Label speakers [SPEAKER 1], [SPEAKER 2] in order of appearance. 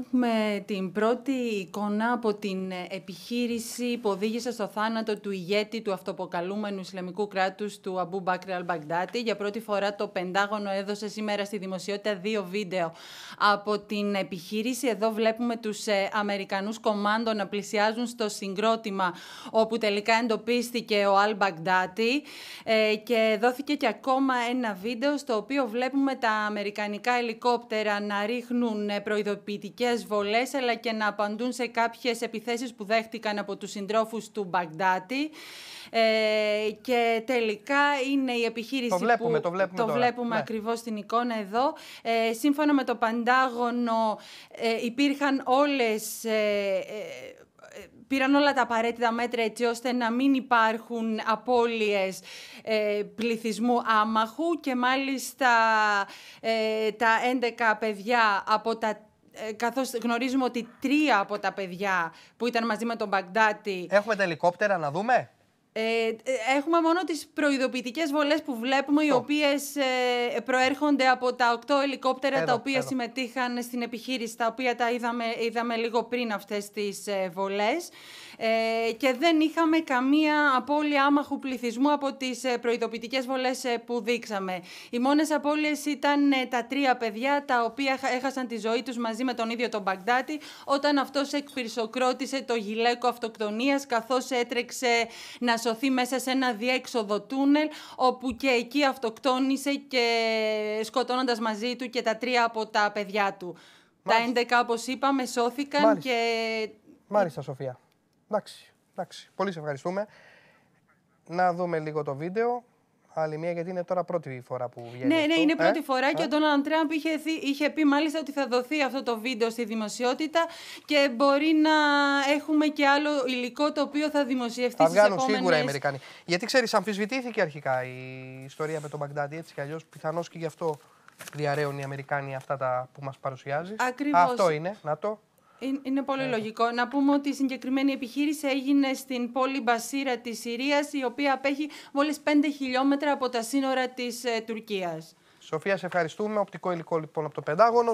[SPEAKER 1] έχουμε την πρώτη εικόνα από την επιχείρηση που οδήγησε στο θάνατο του ηγέτη του αυτοποκαλούμενου Ισλαμικού Κράτους του Αμπού Μπάκρι Μπαγντάτη. Για πρώτη φορά το Πεντάγωνο έδωσε σήμερα στη δημοσιότητα δύο βίντεο από την επιχείρηση. Εδώ βλέπουμε τους ε, Αμερικανούς κομμάντο να πλησιάζουν στο συγκρότημα όπου τελικά εντοπίστηκε ο Μπαγντάτη ε, και δόθηκε και ακόμα ένα βίντεο στο οποίο βλέπουμε τα αμερικανικά ελικόπτερα να ρίχνουν προειδοποιητικές αλλά και να απαντούν σε κάποιες επιθέσεις που δέχτηκαν από τους συντρόφους του Μπαγκδάτη ε, και τελικά είναι η επιχείρηση το βλέπουμε, που το βλέπουμε, ναι. ακριβώς στην εικόνα εδώ. Ε, σύμφωνα με το Παντάγωνο ε, υπήρχαν όλες πήραν όλα τα απαραίτητα μέτρα έτσι ώστε να μην υπάρχουν απώλειες πληθυσμού άμαχου και μάλιστα τα 11 παιδιά από τα ε, καθώς γνωρίζουμε ότι τρία από τα παιδιά που ήταν μαζί με τον Μπαγκδάτη.
[SPEAKER 2] Έχουμε τα ελικόπτερα να δούμε.
[SPEAKER 1] Ε, έχουμε μόνο τις προειδοποιητικές βολές που βλέπουμε, οι οποίες ε, προέρχονται από τα οκτώ ελικόπτερα τα οποία συμμετείχαν στην επιχείρηση, τα οποία τα είδαμε, είδαμε λίγο πριν αυτές τις ε, βολές ε, και δεν είχαμε καμία απώλεια άμαχου πληθυσμού από τις ε, προειδοποιητικές βολές ε, που δείξαμε. Οι μόνες απώλειες ήταν τα τρία παιδιά τα οποία έχασαν τη ζωή τους μαζί με τον ίδιο τον Μπαγκδάτη όταν αυτός εκπυρσοκρότησε το γυλαίκο αυτοκτονίας καθώς έτρεξε να σωθεί μέσα σε ένα διέξοδο τούνελ, όπου και εκεί αυτοκτόνησε και σκοτώνοντας μαζί του και τα τρία από τα παιδιά του. Τα 11, όπως είπαμε, σώθηκαν και...
[SPEAKER 2] Μάλιστα, Σοφία. Εντάξει, εντάξει. Πολύ σε ευχαριστούμε. Να δούμε λίγο το βίντεο άλλη μία, γιατί είναι τώρα πρώτη φορά που βγαίνει. Ναι, ναι αυτό. ναι, είναι πρώτη ε? φορά και ε? ο
[SPEAKER 1] Ντόναλντ Τραμπ είχε, είχε πει μάλιστα ότι θα δοθεί αυτό το βίντεο στη δημοσιότητα και μπορεί να έχουμε και άλλο υλικό το οποίο θα δημοσιευτεί θα βγάλουν, σίγουρα οι Αμερικανοί.
[SPEAKER 2] Γιατί ξέρεις, αμφισβητήθηκε αρχικά η ιστορία με τον Μπαγκδάτη, έτσι κι αλλιώς, πιθανώς και γι' αυτό διαραίουν οι Αμερικάνοι αυτά τα που μας παρουσιάζεις. Ακριβώς. Αυτό είναι, να το.
[SPEAKER 1] Είναι πολύ ε. λογικό. Να πούμε ότι η συγκεκριμένη επιχείρηση έγινε στην πόλη Μπασίρα της Συρίας, η οποία απέχει μόλις 5 χιλιόμετρα από τα σύνορα της ε, Τουρκίας.
[SPEAKER 2] Σοφία, σε ευχαριστούμε. Οπτικό υλικό λοιπόν από το Πεντάγωνο.